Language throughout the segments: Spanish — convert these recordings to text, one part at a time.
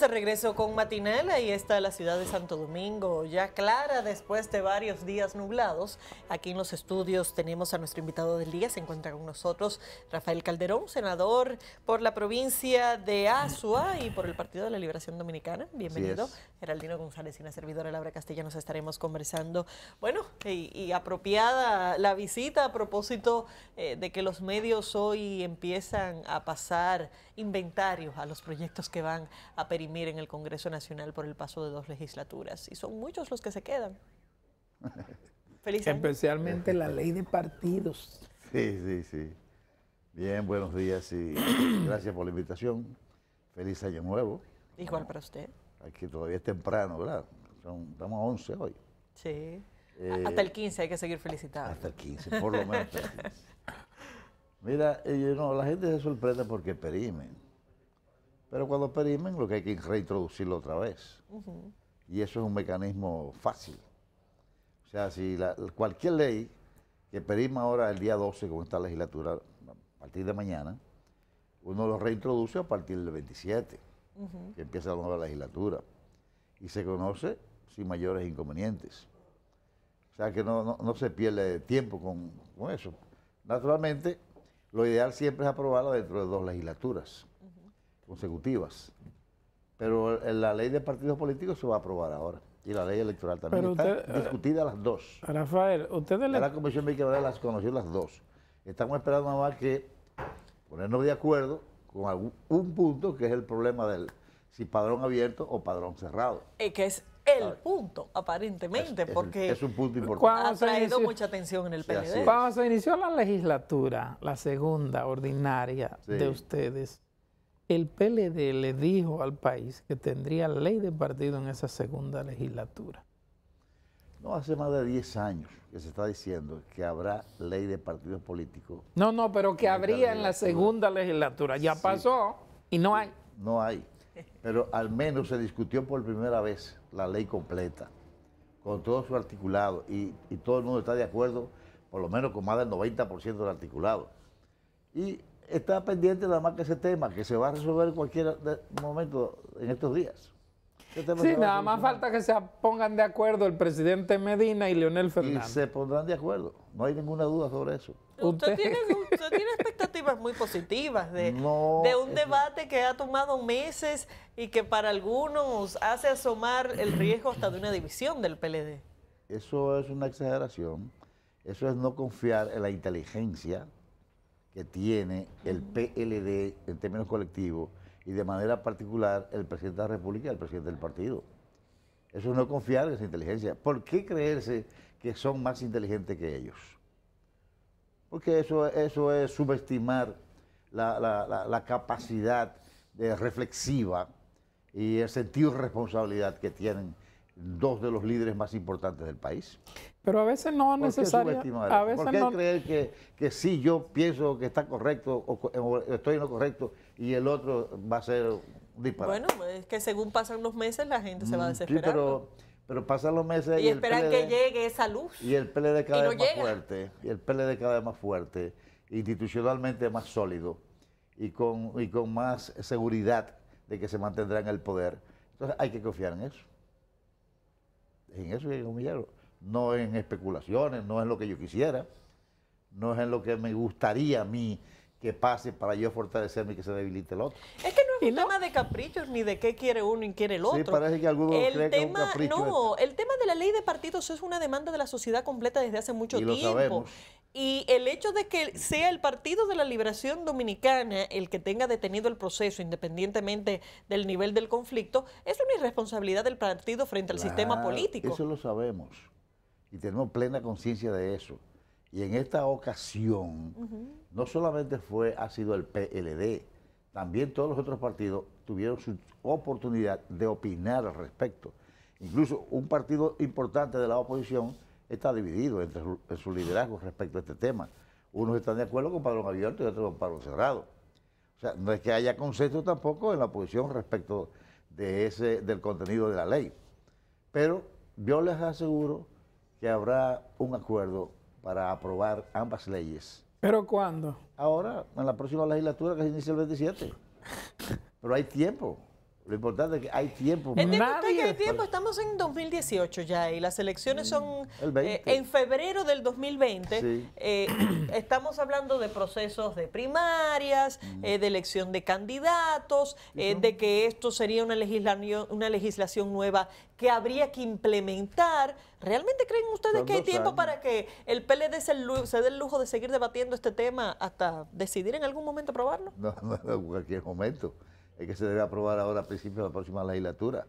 de regreso con Matinal, y está la ciudad de Santo Domingo ya clara después de varios días nublados. Aquí en los estudios tenemos a nuestro invitado del día, se encuentra con nosotros Rafael Calderón, senador por la provincia de Azua y por el Partido de la Liberación Dominicana. Bienvenido. Geraldino González y la servidora Castilla, nos estaremos conversando. Bueno, y, apropiada la visita a propósito eh, de que los medios hoy empiezan a pasar inventarios a los proyectos que van a perimetrar miren el Congreso Nacional por el paso de dos legislaturas. Y son muchos los que se quedan. Feliz año. Especialmente la ley de partidos. Sí, sí, sí. Bien, buenos días y gracias por la invitación. Feliz año nuevo. Igual para usted. Aquí todavía es temprano, ¿verdad? Son, estamos a 11 hoy. Sí. Eh, hasta el 15 hay que seguir felicitando. Hasta el 15, por lo menos. Mira, eh, no, la gente se sorprende porque perimen. Pero cuando perimen lo que hay que reintroducirlo otra vez. Y eso es un mecanismo fácil. O sea, si cualquier ley que perima ahora el día 12 con esta legislatura, a partir de mañana, uno lo reintroduce a partir del 27, que empieza la nueva legislatura. Y se conoce sin mayores inconvenientes. O sea que no, se pierde tiempo con, con eso. Naturalmente, lo ideal siempre es aprobarla dentro de dos legislaturas consecutivas. Pero la ley de partidos políticos se va a aprobar ahora. Y la ley electoral también. Está eh, discutida las dos. Rafael, ustedes... La Comisión Bicameral las conoció las dos. Estamos esperando nada más que ponernos de acuerdo con algún, un punto que es el problema del si padrón abierto o padrón cerrado. Y que es el punto, aparentemente, porque es, un punto importante. ha traído mucha atención en el PLD. Cuando se inició la legislatura, la segunda ordinaria de ustedes, el PLD le dijo al país que tendría ley de partido en esa segunda legislatura. No, hace más de 10 años que se está diciendo que habrá ley de partidos políticos. No, no, pero que habría en la segunda legislatura. Ya pasó y no hay. No hay. Pero al menos se discutió por primera vez la ley completa, con todo su articulado, y, y todo el mundo está de acuerdo, por lo menos con más del 90% del articulado. Y está pendiente nada más que ese tema, que se va a resolver en cualquier momento en estos días. Este sí, nada más falta que se pongan de acuerdo el presidente Medina y Leonel Fernández. Y se pondrán de acuerdo, no hay ninguna duda sobre eso. Usted, tiene, expectativas muy positivas de, de un eh, debate que ha tomado meses y que para algunos hace asomar el riesgo hasta de una división del PLD. Eso es una exageración, eso es no confiar en la inteligencia que tiene el PLD en términos colectivos y de manera particular el presidente de la República y el presidente del partido. Eso es no confiar en esa inteligencia. ¿Por qué creerse que son más inteligentes que ellos? Porque eso, eso es subestimar la, capacidad reflexiva y el sentido de responsabilidad que tienen dos de los líderes más importantes del país. Pero a veces no es necesario. A veces ¿Por qué creer que, que yo pienso que está correcto o, estoy en lo correcto y el otro va a ser disparado? Bueno, es que según pasan los meses la gente se va desesperar. Mm, sí, pero, pero pasan los meses y, y esperan que llegue esa luz. Y el PLD cada vez más fuerte, y el PLD cada vez más fuerte, institucionalmente más sólido y con, y con más seguridad de que se mantendrá en el poder. Entonces hay que confiar en eso en eso yo millero. No en especulaciones, no es lo que yo quisiera, no es en lo que me gustaría a mí que pase para yo fortalecerme y que se debilite el otro. Es que no es un tema de caprichos ni de qué quiere uno y quiere el otro. Sí, parece que algunos el creen tema, No, el tema de la ley de partidos es una demanda de la sociedad completa desde hace mucho tiempo. Y el hecho de que sea el Partido de la Liberación Dominicana el que tenga detenido el proceso, independientemente del nivel del conflicto, es una irresponsabilidad del partido frente al sistema político. Eso lo sabemos y tenemos plena conciencia de eso. Y en esta ocasión, no solamente fue, ha sido el PLD, también todos los otros partidos tuvieron su oportunidad de opinar al respecto. Incluso un partido importante de la oposición está dividido entre su, liderazgo respecto a este tema. Unos están de acuerdo con padrón abierto y otros con padrón cerrado. O sea, no es que haya consenso tampoco en la posición respecto de ese, del contenido de la ley. Pero yo les aseguro que habrá un acuerdo para aprobar ambas leyes. ¿Pero cuándo? Ahora, en la próxima legislatura que se inicia el 27. Pero hay tiempo. Lo importante es que hay tiempo. Para... Nadie. hay tiempo, estamos en 2018 ya y las elecciones son mm, eh, en febrero del 2020. Eh, estamos hablando de procesos de primarias, mm. eh, de elección de candidatos, de que esto sería una legislación, una legislación nueva que habría que implementar. ¿Realmente creen ustedes que hay tiempo para que el PLD se, se, dé el lujo de seguir debatiendo este tema hasta decidir en algún momento aprobarlo? No, no, en cualquier momento es que se debe aprobar ahora a principios de la próxima legislatura.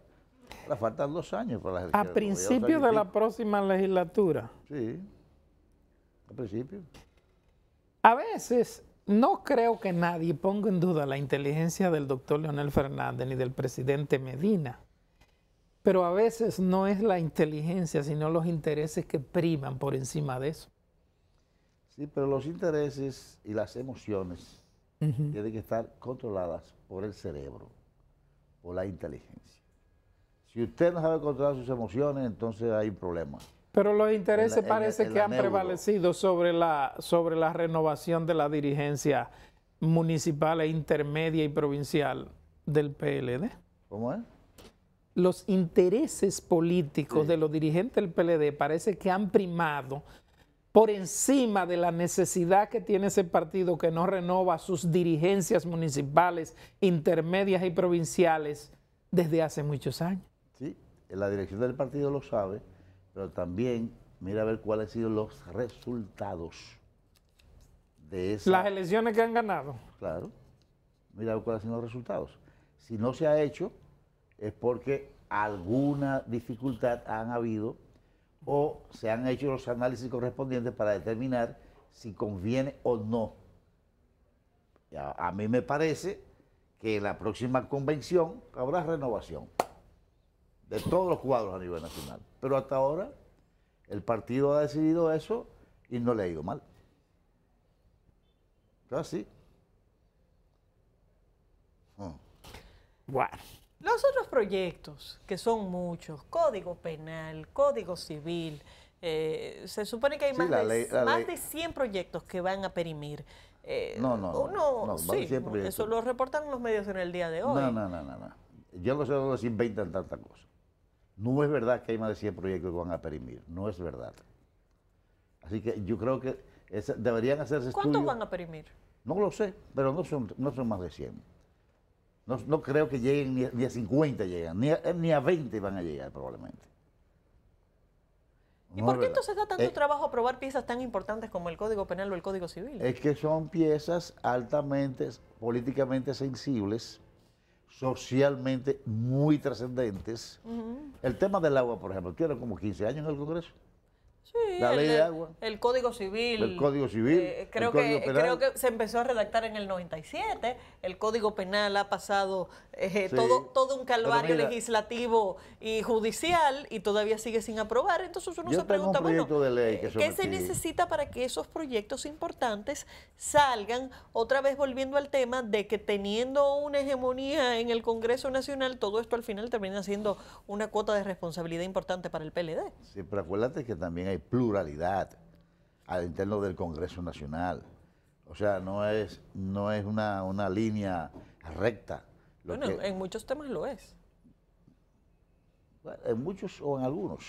Ahora faltan dos años para la legislatura. ¿A principios de la próxima legislatura? Sí, a principio. A veces no creo que nadie ponga en duda la inteligencia del doctor Leonel Fernández ni del presidente Medina, pero a veces no es la inteligencia, sino los intereses que priman por encima de eso. Sí, pero los intereses y las emociones tienen que estar controladas por el cerebro, por la inteligencia. Si usted no sabe controlar sus emociones, entonces hay problemas. Pero los intereses parece que han prevalecido sobre la, sobre la renovación de la dirigencia municipal e intermedia y provincial del PLD. ¿Cómo es? Los intereses políticos de los dirigentes del PLD parece que han primado por encima de la necesidad que tiene ese partido que no renova sus dirigencias municipales, intermedias y provinciales desde hace muchos años. Sí, la dirección del partido lo sabe, pero también mira a ver cuáles han sido los resultados de esas... Las elecciones que han ganado. Claro, mira a ver cuáles han sido los resultados. Si no se ha hecho, es porque alguna dificultad han habido o se han hecho los análisis correspondientes para determinar si conviene o no. A, mí me parece que en la próxima convención habrá renovación de todos los cuadros a nivel nacional. Pero hasta ahora el partido ha decidido eso y no le ha ido mal. Así. Hmm. Bueno. Los otros proyectos, que son muchos, Código Penal, Código Civil, eh, se supone que hay más, de, 100 proyectos que van a perimir. Eh, no, no, no, eso lo reportan los medios en el día de hoy. No, no, no, no. no. sé, los 120 inventan tanta cosa. No es verdad que hay más de 100 proyectos que van a perimir, no es verdad. Así que yo creo que deberían hacerse ¿Cuántos van a perimir? No lo sé, pero no son, no son más de 100. No, creo que lleguen ni a, 50 llegan, ni a, 20 eh, van a llegar probablemente. ¿Y por qué entonces da tanto eh, trabajo aprobar piezas tan importantes como el Código Penal o el Código Civil? Es que son piezas altamente políticamente sensibles, socialmente muy trascendentes. El tema del agua, por ejemplo, tiene como 15 años en el Congreso la ley de agua. El Código Civil. El Código Civil. Eh, creo, que, eh, creo que se empezó a redactar en el 97. El Código Penal ha pasado eh, todo, todo un calvario legislativo y judicial y todavía sigue sin aprobar. Entonces uno se pregunta, bueno, ¿qué se necesita para que esos proyectos importantes salgan? Otra vez volviendo al tema de que teniendo una hegemonía en el Congreso Nacional, todo esto al final termina siendo una cuota de responsabilidad importante para el PLD. Sí, pero acuérdate que también pluralidad al interno del Congreso Nacional. O sea, no es, no es una, una línea recta. bueno, en muchos temas lo es. en muchos o en algunos.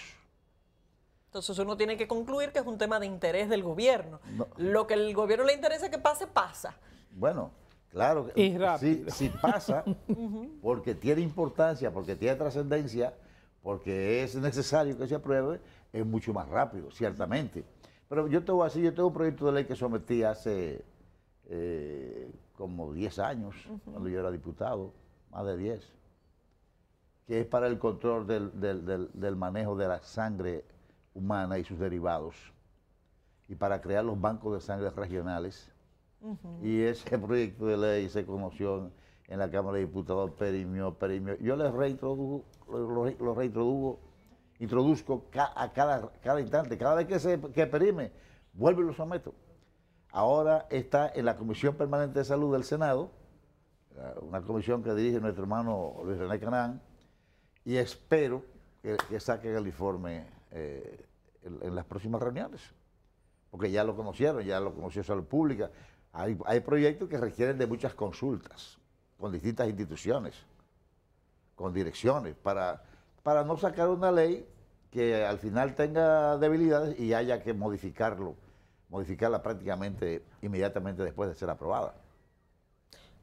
Entonces uno tiene que concluir que es un tema de interés del gobierno. Lo que el gobierno le interesa que pase, pasa. Bueno, claro. que si, si pasa, porque tiene importancia, porque tiene trascendencia, porque es necesario que se apruebe, es mucho más rápido, ciertamente. Pero yo tengo así, yo tengo un proyecto de ley que sometí hace eh, como 10 años, cuando yo era diputado, más de 10, que es para el control del, manejo de la sangre humana y sus derivados, y para crear los bancos de sangre regionales. Y ese proyecto de ley se conoció en la Cámara de Diputados, perimió, perimió. Yo les reintrodujo, lo reintrodujo introduzco a cada, instante. Cada vez que, se, perime, vuelvo y lo someto. Ahora está en la Comisión Permanente de Salud del Senado, una comisión que dirige nuestro hermano Luis René Canán, y espero que, saquen el informe eh, en, las próximas reuniones, porque ya lo conocieron, ya lo conoció Salud Pública. hay proyectos que requieren de muchas consultas con distintas instituciones, con direcciones, para para no sacar una ley que al final tenga debilidades y haya que modificarlo, modificarla prácticamente inmediatamente después de ser aprobada.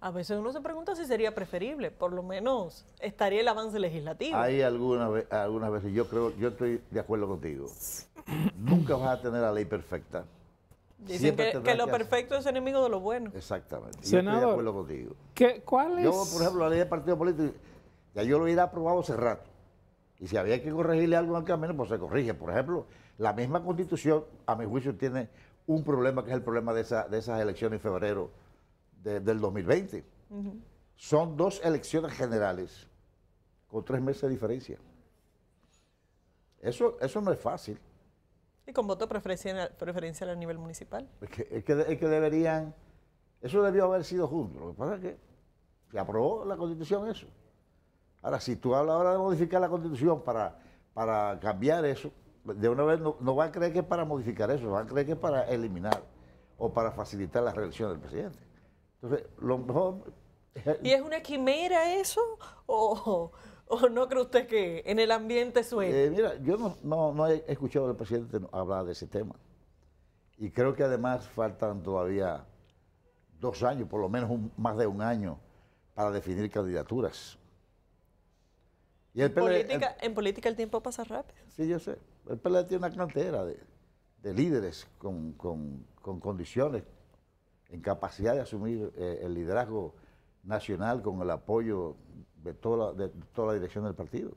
A veces uno se pregunta si sería preferible, por lo menos estaría el avance legislativo. Hay algunas, algunas veces, yo creo, yo estoy de acuerdo contigo. Nunca vas a tener la ley perfecta. Dicen que, lo perfecto es enemigo de lo bueno. Exactamente. yo estoy de acuerdo contigo. ¿Cuál Yo, por ejemplo, la ley de partido político, ya yo lo hubiera aprobado hace rato. Y si había que corregirle algo el camino, pues se corrige. Por ejemplo, la misma constitución, a mi juicio, tiene un problema que es el problema de, esas elecciones en febrero del 2020. Son dos elecciones generales con tres meses de diferencia. Eso, eso no es fácil. Y con voto preferencial, a nivel municipal. Es que, deberían, eso debió haber sido junto. Lo que pasa es que se aprobó la constitución eso. Ahora, si tú hablas ahora de modificar la constitución para, para cambiar eso, de una vez no, van a creer que es para modificar eso, van a creer que es para eliminar o para facilitar la reelección del presidente. Entonces, lo ¿Y es una quimera eso? ¿O, o no cree usted que en el ambiente suena? Eh, mira, yo no, he escuchado al presidente hablar de ese tema. Y creo que además faltan todavía dos años, por lo menos más de un año, para definir candidaturas. E, en, política, el, tiempo pasa rápido. Sí, yo sé. El PLD e tiene una cantera de, líderes con, condiciones, en capacidad de asumir eh, el liderazgo nacional con el apoyo de toda la dirección del partido.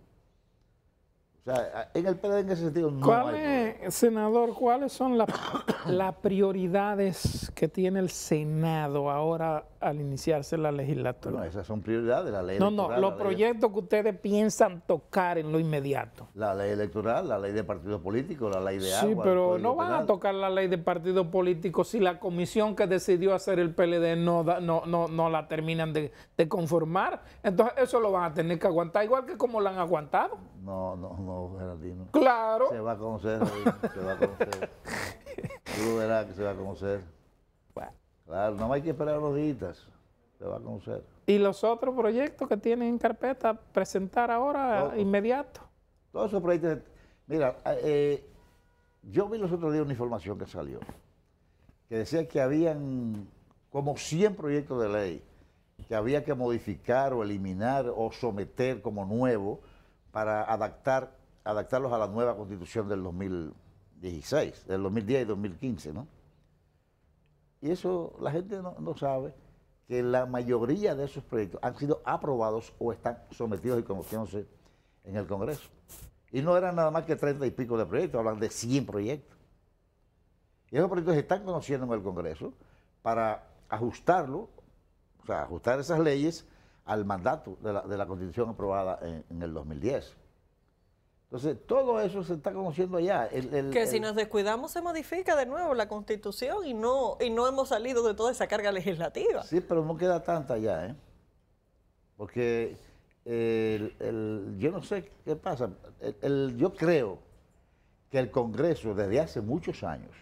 O sea, en el PLD en ese sentido no senador, ¿cuáles son las prioridades que tiene el Senado ahora al iniciarse la legislatura? esas son prioridades, la ley electoral. No, no, los proyectos que ustedes piensan tocar en lo inmediato. La ley electoral, la ley de partidos políticos, la ley de agua. Sí, pero no van a tocar la ley de partidos políticos si la comisión que decidió hacer el PLD no, no, no, la terminan de, de conformar. Entonces eso lo van a tener que aguantar, igual que como la han aguantado. No, no, no, Geraldino. Claro. Se va a conocer, se va a conocer. Tú verás que se va a conocer. Claro, no hay que esperar los días. Se va a conocer. ¿Y los otros proyectos que tienen en carpeta presentar ahora inmediato? Todos esos proyectos. Mira, eh, yo vi los otros días una información que salió que decía que habían como 100 proyectos de ley que había que modificar o eliminar o someter como nuevo para adaptar, adaptarlos a la nueva constitución del 2016, del 2010 y 2015, ¿no? Y eso la gente no, sabe que la mayoría de esos proyectos han sido aprobados o están sometidos y conociéndose en el Congreso. Y no eran nada más que treinta y pico de proyectos, hablan de 100 proyectos. Y esos proyectos se están conociendo en el Congreso para ajustarlo, o sea, ajustar esas leyes al mandato de la, constitución aprobada en, el 2010. Entonces, todo eso se está conociendo ya, El, que si nos descuidamos se modifica de nuevo la constitución y no, y no hemos salido de toda esa carga legislativa. Sí, pero no queda tanta ya, ¿eh? Porque yo no sé qué pasa. yo creo que el Congreso desde hace muchos años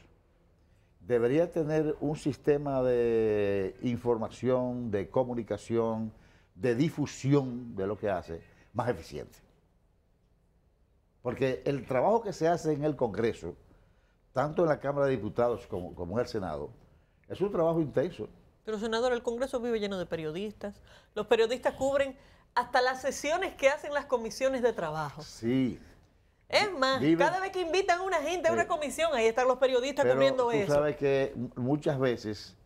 debería tener un sistema de información, de comunicación, de difusión de lo que hace más eficiente. Porque el trabajo que se hace en el Congreso, tanto en la Cámara de Diputados como, en el Senado, es un trabajo intenso. Pero, senador, el Congreso vive lleno de periodistas. Los periodistas cubren hasta las sesiones que hacen las comisiones de trabajo. Sí. Es más, cada vez que invitan a una gente a una comisión, ahí están los periodistas comiendo cubriendo eso. Tú sabes que muchas veces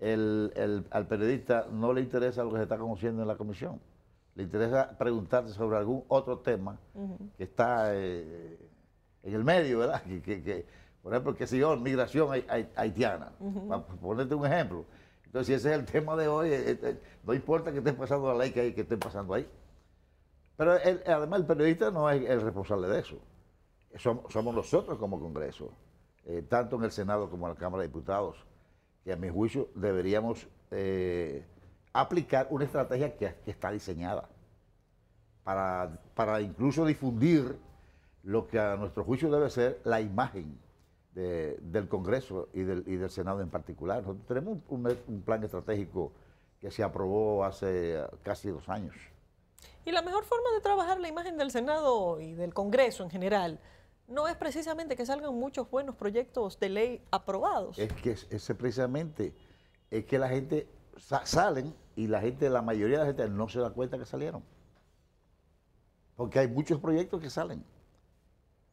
el, al periodista no le interesa lo que se está conociendo en la comisión. Le interesa preguntarte sobre algún otro tema que está eh, en el medio, ¿verdad? por ejemplo, que si migración haitiana, para ponerte un ejemplo. Entonces, si ese es el tema de hoy, eh, eh, no importa que esté pasando la ley que, hay, que esté pasando ahí. Pero además el periodista no es el responsable de eso. somos, nosotros como Congreso, tanto en el Senado como en la Cámara de Diputados que a mi juicio deberíamos eh, aplicar una estrategia que, está diseñada para, incluso difundir lo que a nuestro juicio debe ser la imagen del Congreso y del, Senado en particular. tenemos un, un plan estratégico que se aprobó hace casi dos años. Y la mejor forma de trabajar la imagen del Senado y del Congreso en general no es precisamente que salgan muchos buenos proyectos de ley aprobados. Es que ese precisamente es que la gente salen y la gente, la mayoría de la gente no se da cuenta que salieron. Porque hay muchos proyectos que salen,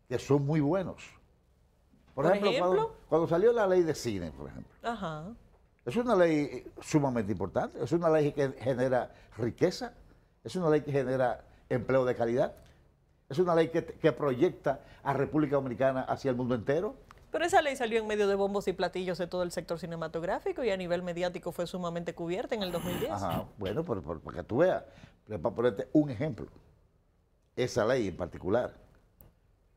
que son muy buenos. Por, ejemplo, Cuando, salió la ley de cine, por ejemplo. Es una ley eh, sumamente importante, es una ley que genera riqueza, es una ley que genera empleo de calidad, es una ley que, proyecta a República Dominicana hacia el mundo entero. Pero esa ley salió en medio de bombos y platillos de todo el sector cinematográfico y a nivel mediático fue sumamente cubierta en el 2010. bueno, para que tú veas, para ponerte un ejemplo, esa ley en particular.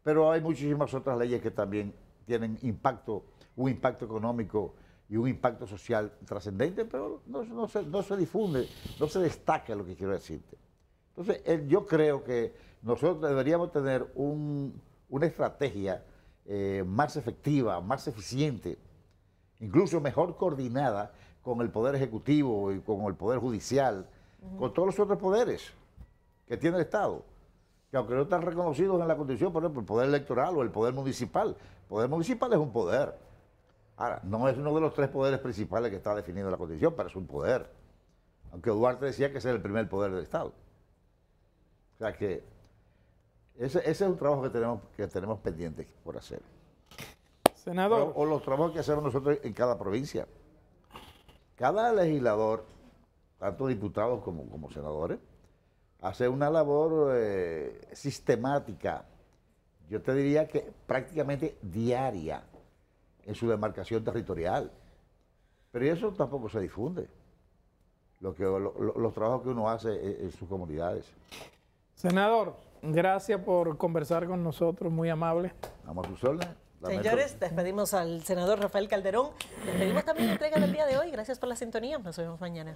Pero hay muchísimas otras leyes que también tienen impacto, un impacto económico y un impacto social trascendente, pero no se difunde, no se destaca lo que quiero decirte. Entonces, yo creo que nosotros deberíamos tener una estrategia eh, más efectiva, más eficiente, incluso mejor coordinada con el Poder Ejecutivo y con el Poder Judicial, con todos los otros poderes que tiene el Estado, que aunque no están reconocidos en la Constitución, por ejemplo, el Poder Electoral o el Poder Municipal. El Poder Municipal es un poder. Ahora, no es uno de los tres poderes principales que está definido en la Constitución, pero es un poder. Aunque Duarte decía que es el primer poder del Estado. O sea que ese, es un trabajo que tenemos, que tenemos pendiente por hacer. Senador. O, los trabajos que hacemos nosotros en cada provincia. Cada legislador, tanto diputados como, como senadores, hace una labor eh, sistemática, yo te diría que prácticamente diaria, en su demarcación territorial. Pero eso tampoco se difunde, lo que, los trabajos que uno hace en sus comunidades. Senador, gracias por conversar con nosotros, muy amable. Vamos a Señores, despedimos al senador Rafael Calderón. Despedimos también la entrega del día de hoy. Gracias por la sintonía. Nos vemos mañana.